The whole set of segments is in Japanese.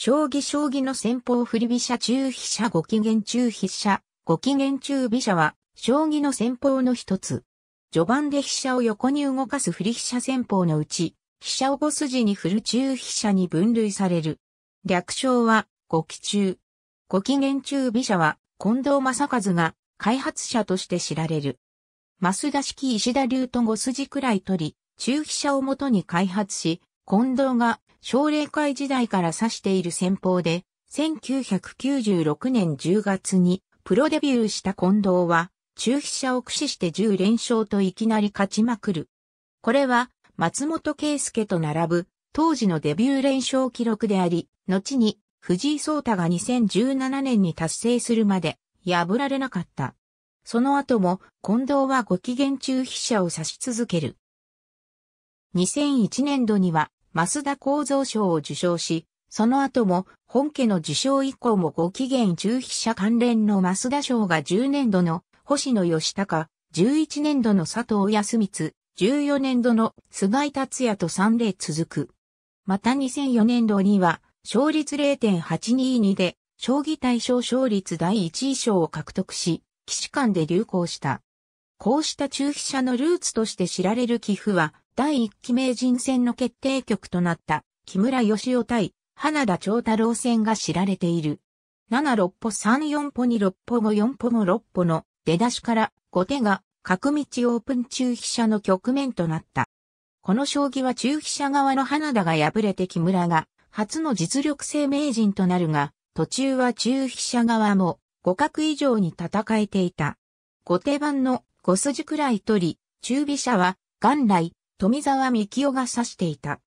将棋将棋の先方振り飛車中飛車ご機嫌中飛車、ご機嫌中飛車は、将棋の先方の一つ。序盤で飛車を横に動かす振り飛車戦法のうち、飛車を5筋に振る中飛車に分類される。略称は、ご機中。ご機嫌中飛車は、近藤正和が開発者として知られる。増田式石田流と5筋くらい取り、中飛車を元に開発し、近藤が奨励会時代から指している戦法で、1996年10月にプロデビューした近藤は、中飛車を駆使して10連勝といきなり勝ちまくる。これは、松本圭介と並ぶ、当時のデビュー連勝記録であり、後に、藤井聡太が2017年に達成するまで、破られなかった。その後も、近藤はご機嫌中飛車を指し続ける。2001年度には、増田構造賞を受賞し、その後も本家の受賞以降もご期限中飛車関連の増田賞が10年度の星野義隆、11年度の佐藤康光、14年度の菅井達也と3例続く。また2004年度には、勝率0.822で、将棋対象勝率第1位賞を獲得し、騎士間で流行した。こうした中飛車のルーツとして知られる寄付は、第1期名人戦の決定局となった木村義雄対花田長太郎戦が知られている。7六歩3四歩2六歩5四歩も六歩の出だしから後手が角道オープン中飛車の局面となった。この将棋は中飛車側の花田が敗れて木村が初の実力性名人となるが、途中は中飛車側も互角以上に戦えていた。後手番の5筋くらい取り、中飛車は元来富沢幹雄が指していた。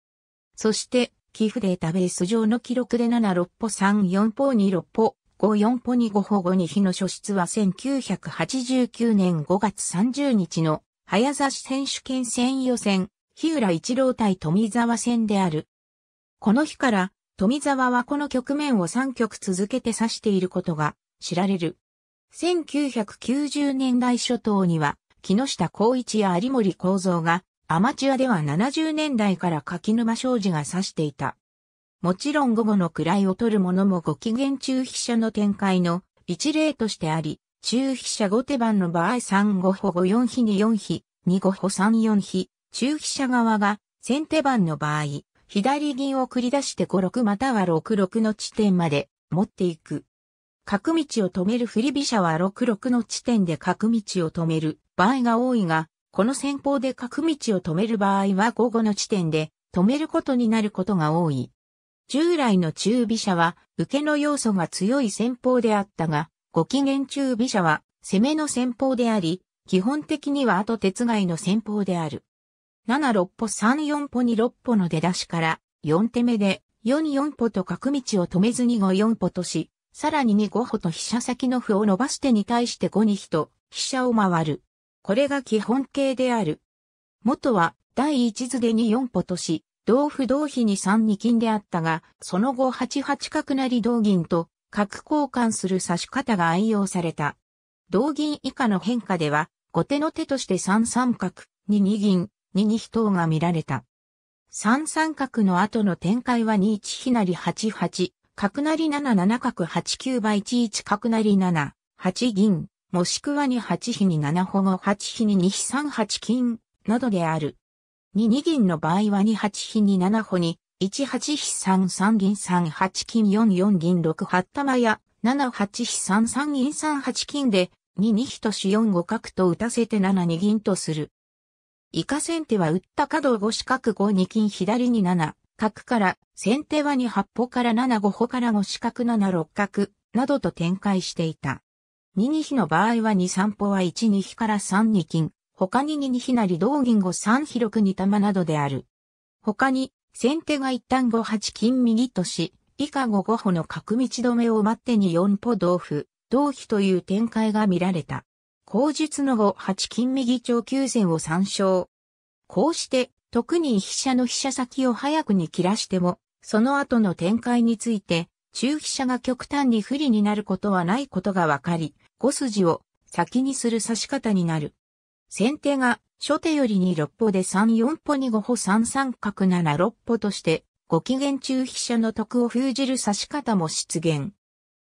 そして、寄付データベース上の記録で7、6歩3、4歩2、6歩、5、4歩2、5歩5、2日の初出は1989年5月30日の早指し選手権戦予選、日浦一郎対富沢戦である。この日から、富沢はこの局面を3局続けて指していることが知られる。1990年代初頭には、木下光一や有森光三がアマチュアでは70年代から柿沼商事が指していた。もちろん午後の位を取る者もご機嫌中飛車の展開の一例としてあり、中飛車後手番の場合3五歩5四飛に4飛、2五歩3四飛、中飛車側が先手番の場合、左銀を繰り出して5六または6六の地点まで持っていく。角道を止める振り飛車は6六の地点で角道を止める場合が多いが、この戦法で角道を止める場合は午後の地点で止めることになることが多い。従来の中飛車は受けの要素が強い戦法であったが、ご機嫌中飛車は攻めの戦法であり、基本的には後鉄外の戦法である。7六歩3四歩に六歩の出だしから4手目で4四4歩と角道を止めずに5四歩とし、さらに2五歩と飛車先の歩を伸ばしてに対して5二飛と飛車を回る。これが基本形である。元は第一図でに4歩とし、同歩同比に3二金であったが、その後8八角成同銀と角交換する指し方が愛用された。同銀以下の変化では、後手の手として3三角、二二銀、二二飛等が見られた。三三角の後の展開は二一飛成八八、角成七七角八九倍一一角成七八銀、もしくはに八比に7保護八比に2比3八金、などである。2二銀の場合は2八比に7保に、1八比3三銀3八金4四銀6八玉や、7八比3三銀3八金で、2二比とし4五角と打たせて7二銀とする。以下先手は打った角五5四角5二金左に7、角から、先手は2八歩から7五歩から5四角7六角、などと展開していた。2二飛の場合は2三歩は1二飛から3二金、他に2二飛なり同銀後三広6二玉などである。他に、先手が一旦5八金右とし、以下5五歩の角道止めを待ってに4歩同歩、同飛という展開が見られた。後述の後、八金右長急戦を参照。こうして、特に飛車の飛車先を早くに切らしても、その後の展開について、中飛車が極端に不利になることはないことがわかり、五筋を先にする指し方になる。先手が初手よりに六歩で三四歩に五歩三三角七六歩として、ご機嫌中飛車の得を封じる指し方も出現。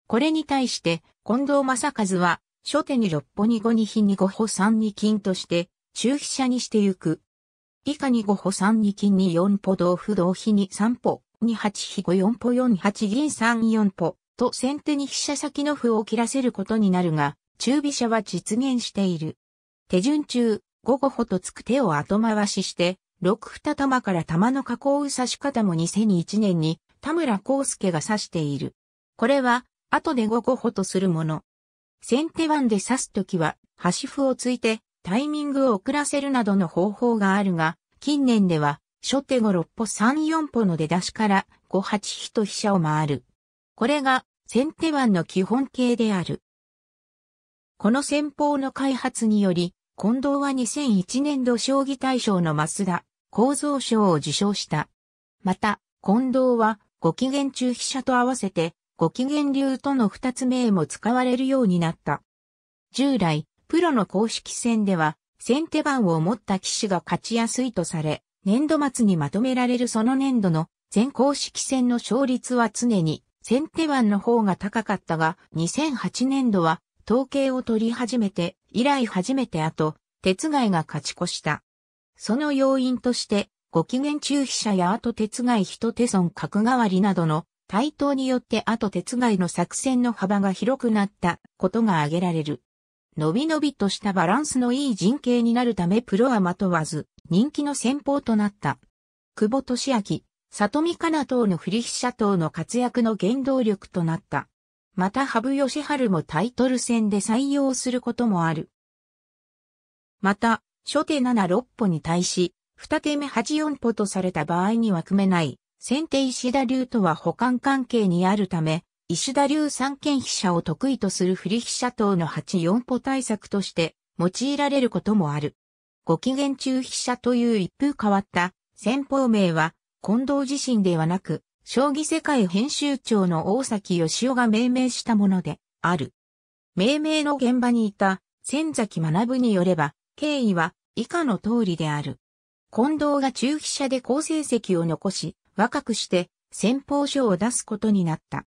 これに対して、近藤正和は、初手に六歩に五に飛に五歩三に金として、中飛車にしてゆく。以下に五歩三に金に四歩同歩同飛に三歩、二八飛五四歩四八銀三四歩。と先手に飛車先の歩を切らせることになるが、中飛車は実現している。手順中、五五歩とつく手を後回しして、六二玉から玉の加工を指し方も2001年に田村康介が指している。これは、後で五五歩とするもの。先手番で指すときは、端歩をついて、タイミングを遅らせるなどの方法があるが、近年では、初手後6歩3、4歩の出だしから、5、8飛と飛車を回る。これが先手腕の基本形である。この戦法の開発により、近藤は2001年度将棋大賞の増田、構造賞を受賞した。また、近藤は、ご機嫌中飛車と合わせて、ご機嫌流との二つ名も使われるようになった。従来、プロの公式戦では、先手番を持った騎士が勝ちやすいとされ、年度末にまとめられるその年度の全公式戦の勝率は常に先手腕の方が高かったが、2008年度は統計を取り始めて、以来初めて後、鉄外が勝ち越した。その要因として、ご機嫌中飛車や後鉄外人手損角換わりなどの対等によって後鉄外の作戦の幅が広くなったことが挙げられる。伸び伸びとしたバランスのいい陣形になるためプロはまとわず人気の戦法となった。久保利明、里見かな等の振り飛車等の活躍の原動力となった。また羽生善治もタイトル戦で採用することもある。また、初手76歩に対し、二手目八四歩とされた場合には組めない、先手石田流とは保管関係にあるため、石田流三間飛車を得意とする振り飛車等の八四歩対策として用いられることもある。ご機嫌中飛車という一風変わった先方名は近藤自身ではなく、将棋世界編集長の大崎義雄が命名したもので、ある。命名の現場にいた、千崎学によれば、経緯は以下の通りである。近藤が中飛車で好成績を残し、若くして先方書を出すことになった。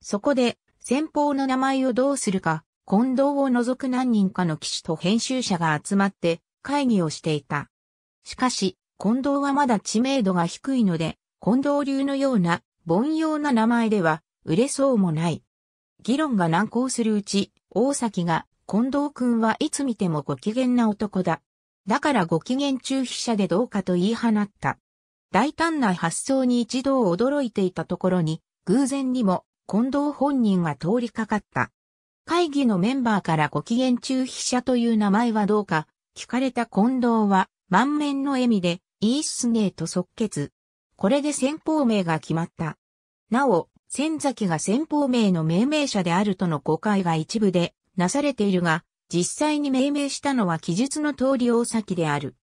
そこで、先方の名前をどうするか、近藤を除く何人かの騎士と編集者が集まって会議をしていた。しかし、近藤はまだ知名度が低いので、近藤流のような凡庸な名前では売れそうもない。議論が難航するうち、大崎が、近藤くんはいつ見てもご機嫌な男だ。だからご機嫌中飛車でどうかと言い放った。大胆な発想に一度驚いていたところに、偶然にも近藤本人が通りかかった。会議のメンバーからご機嫌中飛車という名前はどうか、聞かれた近藤は満面の笑みで、イースネーと即決。これで先方名が決まった。なお、先崎が先方名の命名者であるとの誤解が一部でなされているが、実際に命名したのは記述の通り大崎である。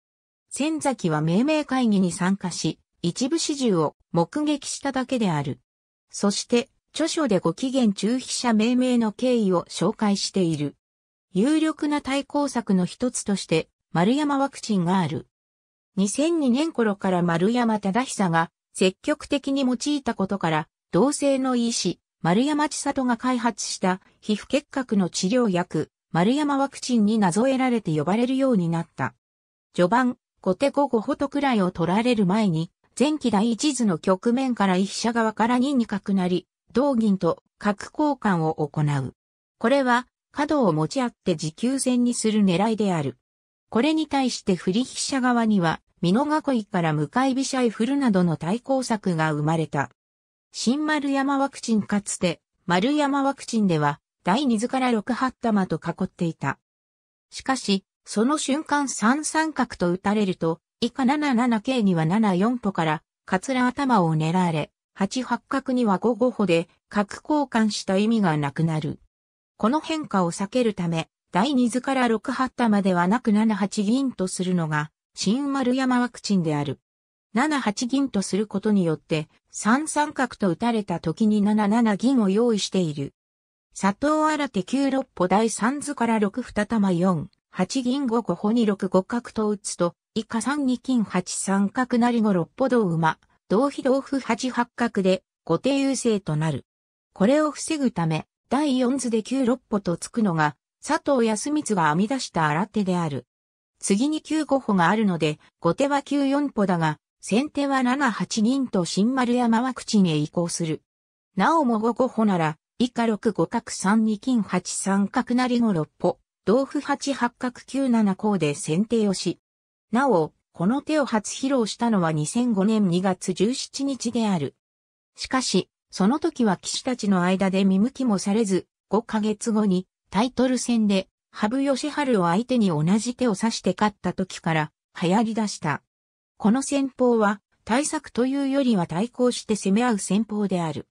先崎は命名会議に参加し、一部始終を目撃しただけである。そして、著書でご期限中飛車命名の経緯を紹介している。有力な対抗策の一つとして、丸山ワクチンがある。2002年頃から丸山忠久が積極的に用いたことから、同性の医師、丸山千里が開発した皮膚結核の治療薬、丸山ワクチンになぞえられて呼ばれるようになった。序盤、後手後後ほとくらいを取られる前に、前期第一図の局面から一社側から二に角なり、同銀と角交換を行う。これは、角を持ち合って持久戦にする狙いである。これに対して振り飛車側には、美濃囲いから向かい飛車へ振るなどの対抗策が生まれた。新丸山ワクチンかつて、丸山ワクチンでは、第2図から6八玉と囲っていた。しかし、その瞬間3三角と打たれると、以下7七桂には7四歩から、カツラ頭を狙われ、8八角には5五歩で、角交換した意味がなくなる。この変化を避けるため、第二図から六八玉ではなく七八銀とするのが、新丸山ワクチンである。七八銀とすることによって、三三角と打たれた時に七七銀を用意している。佐藤新手九六歩第三図から六二玉四、八銀五五歩に六五角と打つと、以下三二金八三角なり五六歩同馬、同飛同歩八八角で、後手優勢となる。これを防ぐため、第四図で九六歩とつくのが、佐藤康光が編み出した新手である。次に9五歩があるので、後手は9四歩だが、先手は7八銀と新丸山ワクチンへ移行する。なおも5五歩なら、以下6五角3二金8三角なり五六歩、同歩8八角9七項で先手をし。なお、この手を初披露したのは2005年2月17日である。しかし、その時は騎士たちの間で見向きもされず、5ヶ月後にタイトル戦で、羽生ハルを相手に同じ手を指して勝った時から流行り出した。この戦法は対策というよりは対抗して攻め合う戦法である。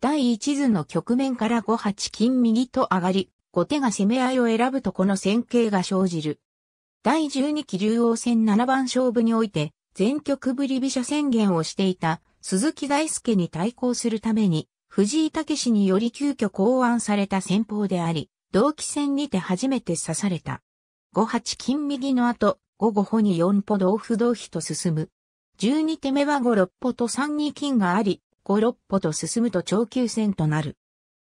第一図の局面から5八金右と上がり、後手が攻め合いを選ぶとこの戦型が生じる。第12期竜王戦七番勝負において、全局ぶり飛車宣言をしていた鈴木大介に対抗するために、藤井武により急遽考案された戦法であり、同期戦にて初めて刺された。五八金右の後、五五歩に四歩同歩同飛と進む。十二手目は五六歩と三二金があり、五六歩と進むと長級戦となる。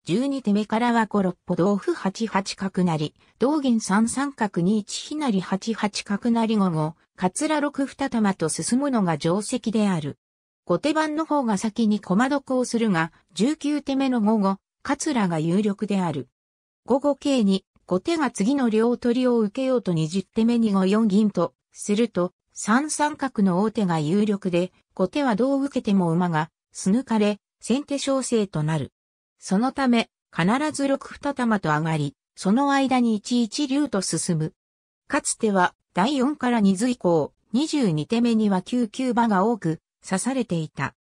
十二手目からは五六歩同歩八八角成、同銀三三角二一飛成り八角成り五カツラ二玉と進むのが定石である。後手番の方が先に駒得をするが、十九手目の五五、カツラが有力である。五後計に、後手が次の両取りを受けようと20手目に5四銀と、すると、三三角の大手が有力で、後手はどう受けても馬が、すぬかれ、先手小生となる。そのため、必ず六二玉と上がり、その間に一一竜と進む。かつては、第四から二図以降、二十二手目には九九馬が多く、刺されていた。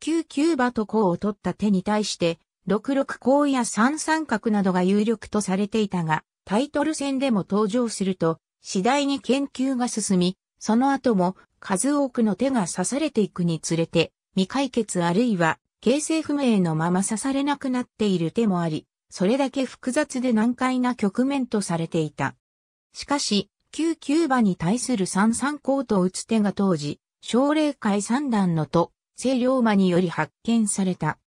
九九馬と甲を取った手に対して、六六甲や三三角などが有力とされていたが、タイトル戦でも登場すると、次第に研究が進み、その後も数多くの手が刺されていくにつれて、未解決あるいは形成不明のまま刺されなくなっている手もあり、それだけ複雑で難解な局面とされていた。しかし、旧キューバに対する三三甲と打つ手が当時、奨励会三段のと、清龍馬により発見された。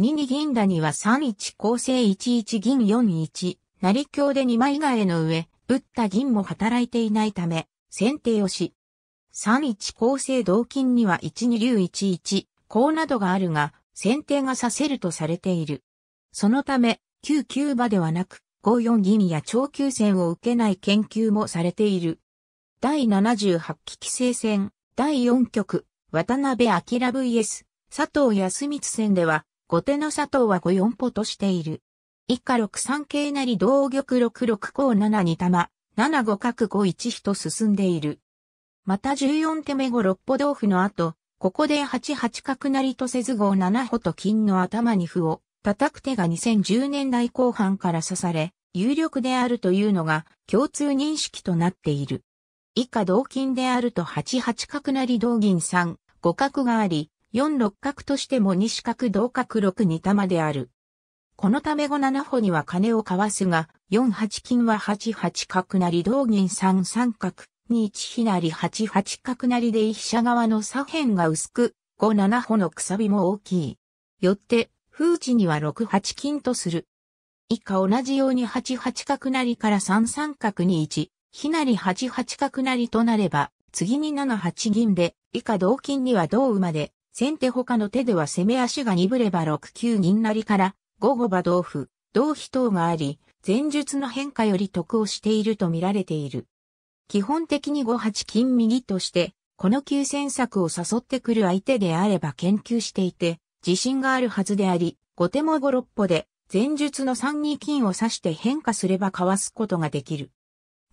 2二銀打には3一構成11銀4一、成強で2枚替えの上、打った銀も働いていないため、先手をし。3一構成同金には1二竜11、甲などがあるが、先手がさせるとされている。そのため、9九馬ではなく、5四銀や長級戦を受けない研究もされている。第78期規制戦、第4局、渡辺明 VS、佐藤康光戦では、後手の佐藤は五四歩としている。以下六三桂なり同玉六六五七二玉、七五角五一飛と進んでいる。また十四手目五六歩同歩の後、ここで八八角なりとせず五七歩と金の頭に歩を叩く手が2010年代後半から刺され、有力であるというのが共通認識となっている。以下同金であると八八角なり同銀三五角があり、四六角としても四角同角六二玉である。このため五七歩には金を交わすが、四八金は八八角成同銀三三角、二一飛り八八角成で飛車側の左辺が薄く、五七歩のくさびも大きい。よって、風地には六八金とする。以下同じように八八角成から三三角に一、飛り八八角成となれば、次に七八銀で、以下同金には同馬で、先手他の手では攻め足が鈍れば6九銀りから午後馬同歩、同飛等があり、前述の変化より得をしていると見られている。基本的に5八金右として、この急戦策を誘ってくる相手であれば研究していて、自信があるはずであり、後手も5六歩で、前述の3二金を指して変化すればかわすことができる。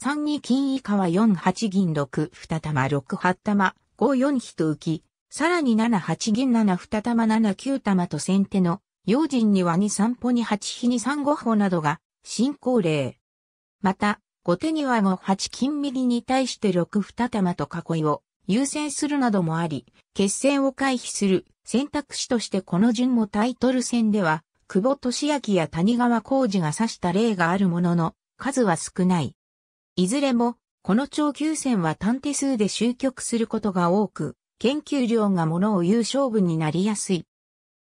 3二金以下は4八銀6二玉6八玉5四飛と浮き、さらに7八銀7二玉7九玉と先手の、用心には2三歩に8比に3五歩などが、進行例。また、後手には5八金右に対して6二玉と囲いを優先するなどもあり、決戦を回避する選択肢としてこの順もタイトル戦では、久保利明や谷川浩二が指した例があるものの、数は少ない。いずれも、この長級戦は単手数で終局することが多く、研究量がものを言う勝負になりやすい。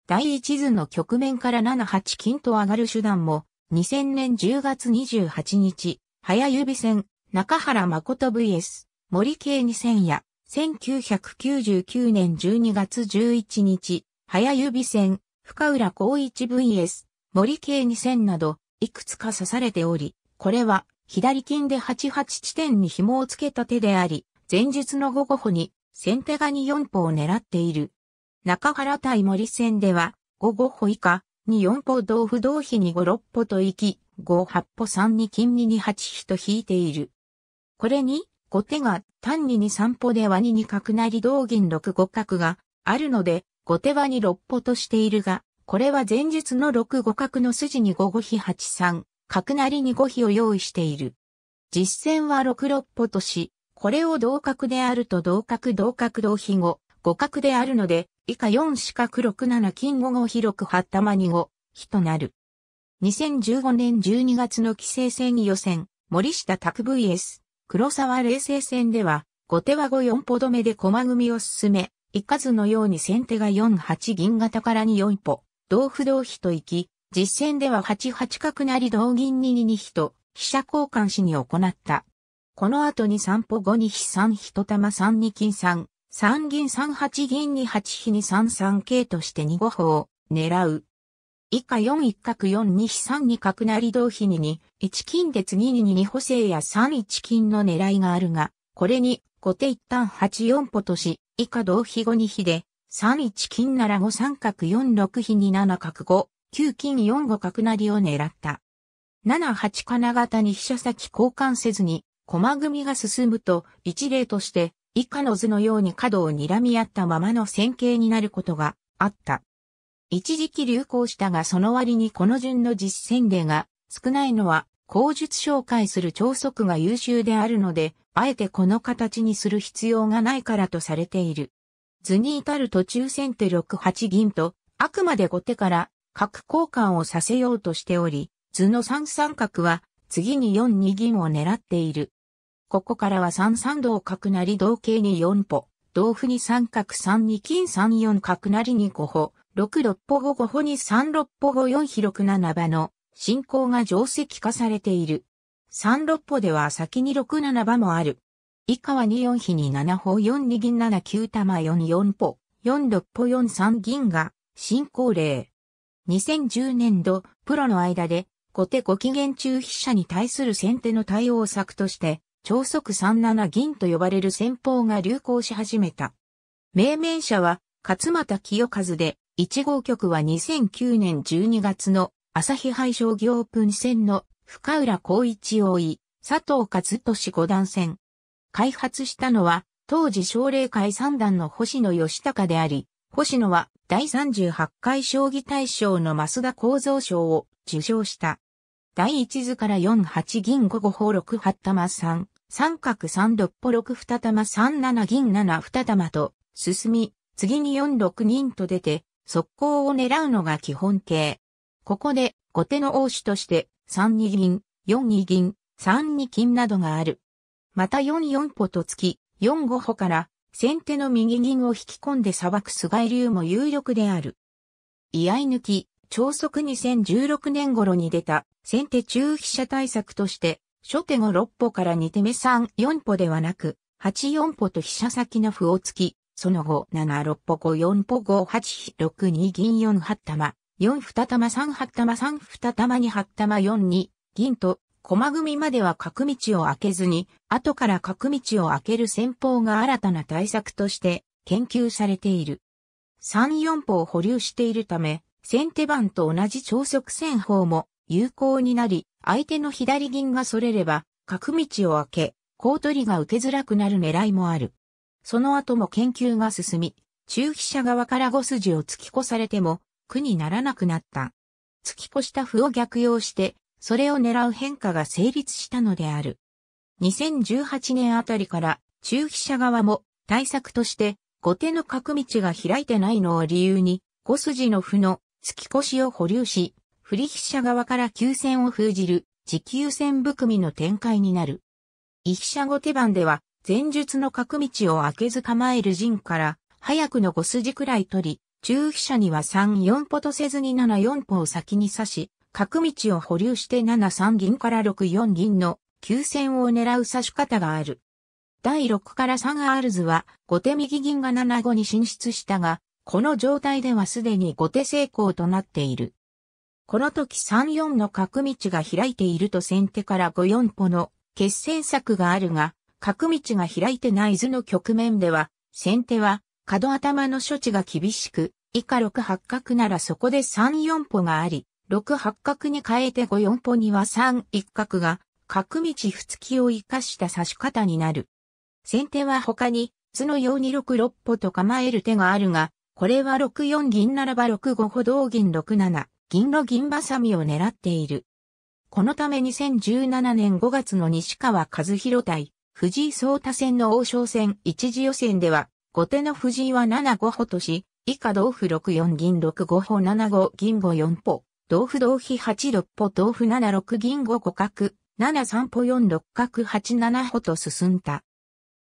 第一図の局面から7、8金と上がる手段も、2000年10月28日、早指戦、中原誠 vs、森慶2000や、1999年12月11日、早指戦、深浦光一 vs、森慶2000など、いくつか刺されており、これは、左金で88地点に紐をつけた手であり、前日の午後歩に、先手が2、4歩を狙っている。中原対森戦では、5、5歩以下、2、4歩同歩同飛に5、6歩と行き、5、8歩3に金2、に8飛と引いている。これに、後手が単に二3歩では2、に角なり同銀6、五角があるので、後手は2、六歩としているが、これは前日の6、五角の筋に5、五飛8、三、角なりに5飛を用意している。実戦は6、六歩とし、これを同格であると同格同格同比後、互角であるので、以下4四角六七金五五広く八玉二五、比となる。2015年12月の規制戦予選、森下拓 VS、黒沢冷静戦では、後手は五四歩止めで駒組みを進め、いかずのように先手が四八銀型から二四歩、同歩同比と行き、実戦では八八角成同銀二二二比と、飛車交換しに行った。この後に三歩後に飛三一玉三二金三、三銀三八銀二八飛に三三桂として二五歩を狙う。以下4一角4二飛3二角成同飛に2、1金で次に2二補正や3一金の狙いがあるが、これに、後手一旦8四歩とし、以下同飛5二飛で、3一金なら5三角4六飛二七角5、9金4五角成を狙った。7八金型に飛車先交換せずに、駒組が進むと、一例として、以下の図のように角を睨み合ったままの線形になることがあった。一時期流行したがその割にこの順の実践例が少ないのは、口述紹介する超速が優秀であるので、あえてこの形にする必要がないからとされている。図に至る途中先手6八銀と、あくまで後手から角交換をさせようとしており、図の3三角は次に4二銀を狙っている。ここからは3三同角成同形に4歩、同歩に三角3二金3四角成に5歩、6六歩5五歩に3六歩5四広く七場の進行が定石化されている。3六歩では先に6七場もある。以下は2四比に7歩4二銀7九玉4四歩、4六歩4三銀が進行例。2010年度、プロの間で、後手ご機嫌中筆者に対する先手の対応策として、超速37銀と呼ばれる戦法が流行し始めた。命名者は勝又清和で、1号局は2009年12月の朝日杯将棋オープン戦の深浦光一を追い、佐藤勝利五段戦。開発したのは、当時奨励会三段の星野義隆であり、星野は第38回将棋大賞の増田幸三賞を受賞した。第1図から4八銀5五法6八玉3、三角三六歩六二玉三七銀七二玉と進み、次に四六人と出て、速攻を狙うのが基本形。ここで、後手の王手として、三二銀、四二銀、三二金などがある。また四四歩と突き、四五歩から、先手の右銀を引き込んで裁く菅井流も有力である。居合抜き、超速2016年頃に出た先手中飛車対策として初手後6歩から2手目3、4歩ではなく、8、4歩と飛車先の歩を突き、その後、7、6歩5、4歩5、8、6、2、銀4、8玉、4、2玉、3、8玉、3、2玉、2、8玉、4、2、銀と、駒組までは角道を開けずに、後から角道を開ける戦法が新たな対策として研究されている。3、4歩を保留しているため、先手番と同じ超速戦法も有効になり、相手の左銀がそれれば、角道を開け、コ取りが受けづらくなる狙いもある。その後も研究が進み、中飛車側から5筋を突き越されても、苦にならなくなった。突き越した歩を逆用して、それを狙う変化が成立したのである。2018年あたりから、中飛車側も対策として、後手の角道が開いてないのを理由に、5筋の歩の突き越しを保留し、振り飛車側から急戦を封じる、持久戦含みの展開になる。一飛車後手番では、前述の角道を開けず構える陣から、早くの5筋くらい取り、中飛車には3、4歩とせずに7、4歩を先に刺し、角道を保留して7、3銀から6、4銀の急戦を狙う刺し方がある。第6から3アールズは、後手右銀が7、5に進出したが、この状態ではすでに後手成功となっている。この時3-4の角道が開いていると先手から5-4歩の決戦策があるが、角道が開いてない図の局面では、先手は角頭の処置が厳しく、以下6八角ならそこで3-4歩があり、6八角に変えて5-4歩には3一角が、角道不突きを生かした指し方になる。先手は他に、図のように6六歩と構える手があるが、これは6四銀ならば6五歩同銀6七。銀の銀バサミを狙っている。このため2017年5月の西川和弘対藤井聡太戦の王将戦一次予選では、後手の藤井は7五歩とし、以下同歩6四銀6五歩7五銀五四歩、同歩同飛8六歩同歩7六銀5五角、7三歩4六角8七歩と進んだ。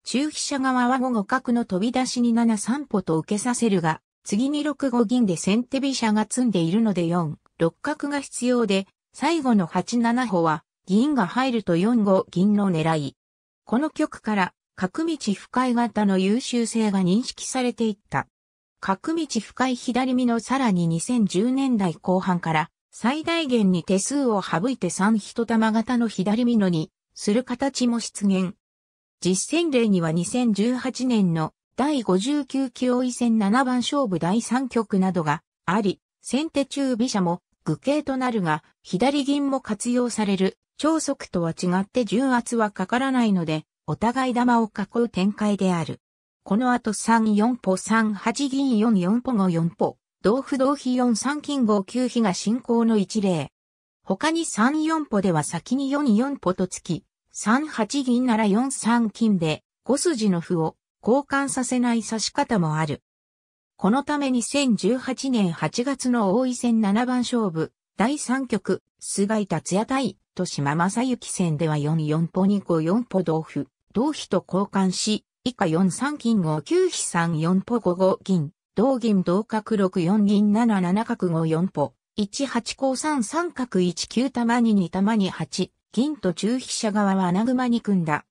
中飛車側は5五角の飛び出しに7三歩と受けさせるが、次に6五銀で先手飛車が積んでいるので4、六角が必要で、最後の八七歩は、銀が入ると四五銀の狙い。この局から、角道深い型の優秀性が認識されていった。角道深い左身のさらに2010年代後半から、最大限に手数を省いて三一玉型の左身のに、する形も出現。実践例には2018年の第59期王位戦7番勝負第3局などがあり、先手中飛車も具形となるが、左銀も活用される、超速とは違って重圧はかからないので、お互い玉を囲う展開である。この後3、4歩、3、8銀、4、4歩、5、4歩、同歩同飛4、3金、5、9飛が進行の一例。他に3、4歩では先に4、4歩と突き、3、8銀なら4、3金で、5筋の歩を交換させない指し方もある。このため2018年8月の大井戦七番勝負、第3局、菅井達也対、豊島正幸戦では4-4歩2歩4歩同歩、同飛と交換し、以下4-3金5 9飛3-4歩5-5銀、同銀同角6-4銀7-7角5-4歩、1-8高3-3角1-9玉2-2玉2-8、銀と中飛車側は穴熊に組んだ。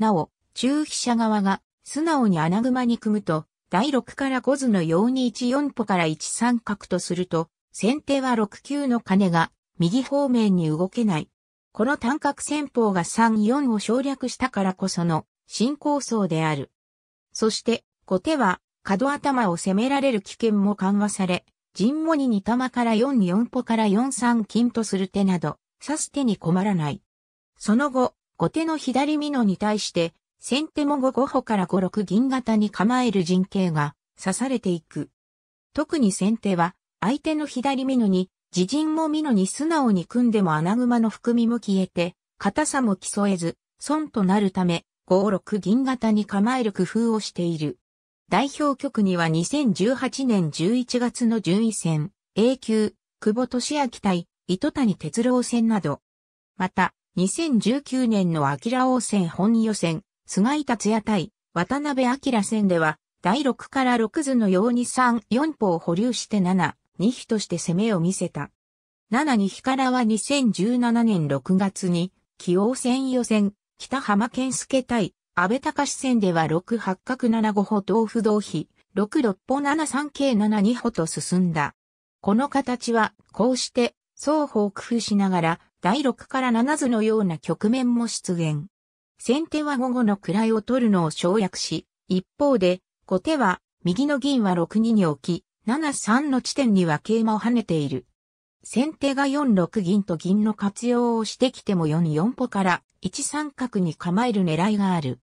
なお、中飛車側が素直に穴熊に組むと、第6から5図のように14歩から13角とすると、先手は6級の金が右方面に動けない。この単角戦法が3、4を省略したからこその新構想である。そして後手は角頭を攻められる危険も緩和され、陣もに2玉から4、4歩から4、3金とする手など、指す手に困らない。その後、後手の左美濃に対して、先手も5五歩から5六銀型に構える陣形が刺されていく。特に先手は相手の左美濃に、自陣も美濃に素直に組んでも穴熊の含みも消えて、硬さも競えず、損となるため、5六銀型に構える工夫をしている。代表局には2018年11月の順位戦、A 級、久保利明対、糸谷哲郎戦など。また、2019年の明王戦本予選、菅井達也対渡辺明戦では、第6から6図のように3、4歩を保留して7、2比として攻めを見せた。7、2比からは2017年6月に、棋王戦予選、北浜健介対安倍隆戦では6八角7五歩同歩同比、6六歩7三桂7二歩と進んだ。この形は、こうして、双方工夫しながら、第6から7図のような局面も出現。先手は午後の位を取るのを省略し、一方で、後手は、右の銀は6二に置き、7三の地点には桂馬を跳ねている。先手が4六銀と銀の活用をしてきても4四歩から1三角に構える狙いがある。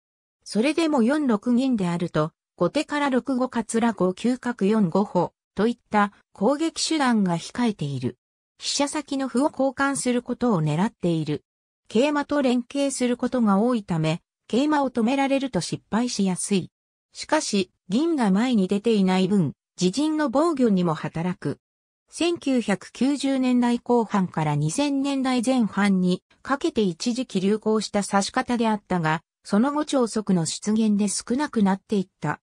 それでも4六銀であると、後手から6五桂五5九角4五歩といった攻撃手段が控えている。飛車先の歩を交換することを狙っている。桂馬と連携することが多いため、桂馬を止められると失敗しやすい。しかし、銀が前に出ていない分、自陣の防御にも働く。1990年代後半から2000年代前半にかけて一時期流行した指し方であったが、その後超速の出現で少なくなっていった。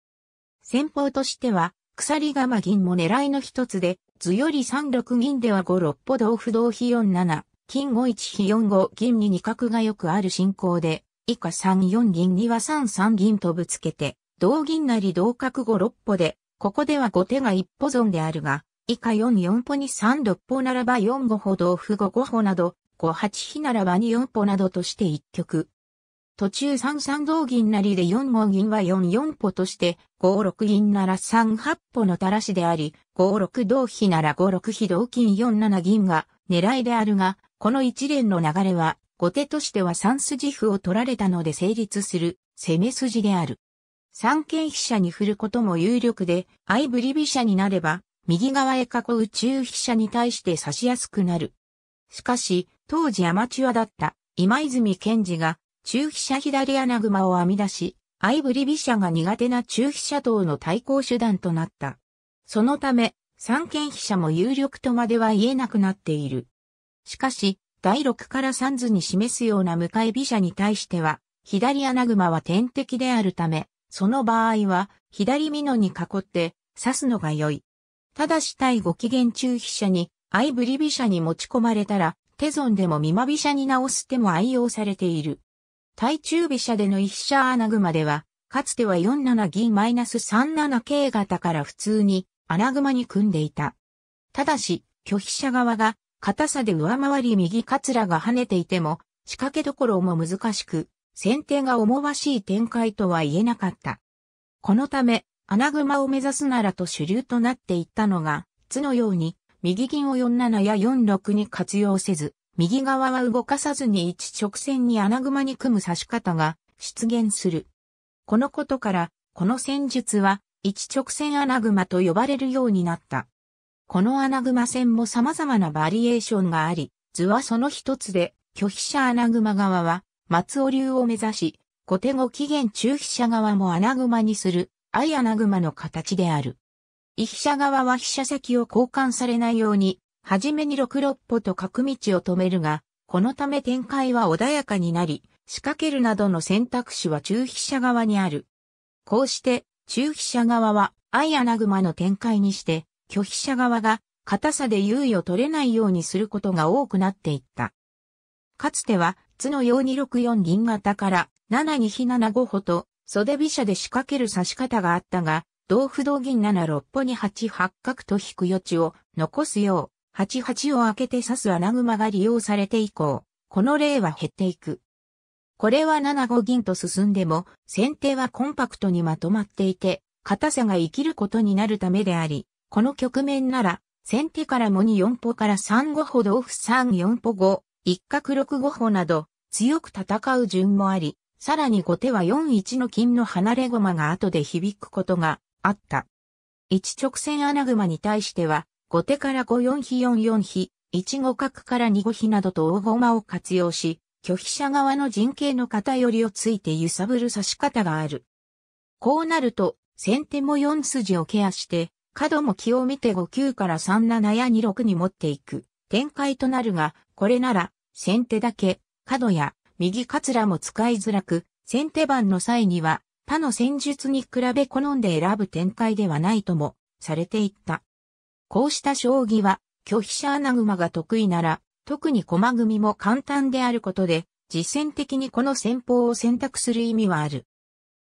戦法としては、鎖鎌銀も狙いの一つで、図より三六銀では五六歩同歩同飛四七。金5一飛4五銀に二角がよくある進行で、以下3四銀には3三銀とぶつけて、同銀なり同角五六歩で、ここでは後手が一歩損であるが、以下4四歩に3六歩ならば4五歩同歩五五歩など、五八飛ならば2四歩などとして一曲。途中三三同銀なりで四五銀は四四歩として、五六銀なら三八歩のたらしであり、五六同飛なら五六飛同金四七銀が狙いであるが、この一連の流れは、後手としては三筋歩を取られたので成立する攻め筋である。三間飛車に振ることも有力で、相振り飛車になれば、右側へ囲う中飛車に対して刺しやすくなる。しかし、当時アマチュアだった今泉健二が中飛車左穴熊を編み出し、相振り飛車が苦手な中飛車等の対抗手段となった。そのため、三間飛車も有力とまでは言えなくなっている。しかし、第6から3図に示すような向かい飛車に対しては、左穴熊は天敵であるため、その場合は、左美濃に囲って、刺すのが良い。ただし対ご機嫌中飛車に、相振り飛車に持ち込まれたら、手損でも見間飛車に直す手も愛用されている。対中飛車での一飛車穴熊では、かつては4七銀マイナス -37 K 型から普通に穴熊に組んでいた。ただし、拒飛車側が硬さで上回り右カツラが跳ねていても、仕掛けどころも難しく、先手が思わしい展開とは言えなかった。このため、穴熊を目指すならと主流となっていったのが、図のように、右銀を47や46に活用せず、右側は動かさずに一直線に穴熊に組む指し方が出現する。このことから、この戦術は一直線穴熊と呼ばれるようになった。この穴熊戦も様々なバリエーションがあり、図はその一つで、拒否者穴熊側は、松尾流を目指し、小手後期限中飛車側も穴熊にする、愛穴熊の形である。異飛車側は飛車先を交換されないように、はじめに六六歩と角道を止めるが、このため展開は穏やかになり、仕掛けるなどの選択肢は中飛車側にある。こうして、中飛車側は、愛穴熊の展開にして、拒否者側が硬さで猶予取れないようにすることが多くなっていった。かつては、図のように64銀型から7に比7五歩と袖飛車で仕掛ける指し方があったが、同歩同銀7六歩に8八角と引く余地を残すよう、8八を開けて指す穴熊が利用されて以降、この例は減っていく。これは7五銀と進んでも、先手はコンパクトにまとまっていて、硬さが生きることになるためであり、この局面なら、先手からも2、4歩から3、5歩同歩3、4歩5、一角6、5歩など、強く戦う順もあり、さらに後手は4、1の金の離れ駒が後で響くことがあった。一直線穴熊に対しては、後手から5、4比4、4比、1 5角から2 5比などと大駒を活用し、拒否者側の陣形の偏りをついて揺さぶる指し方がある。こうなると、先手も4筋をケアして、角も気を見て5九から37や2 6に持っていく展開となるが、これなら先手だけ角や右カツラも使いづらく、先手番の際には他の戦術に比べ好んで選ぶ展開ではないともされていった。こうした将棋は拒否者穴熊が得意なら、特に駒組みも簡単であることで、実践的にこの戦法を選択する意味はある。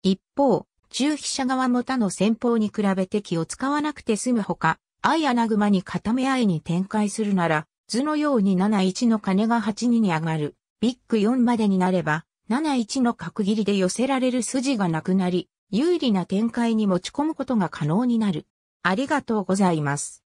一方、中飛車側も他の戦法に比べて気を使わなくて済むほか、相穴熊に固め合いに展開するなら、図のように71の金が82に上がる、ビッグ4までになれば、71の角切りで寄せられる筋がなくなり、有利な展開に持ち込むことが可能になる。ありがとうございます。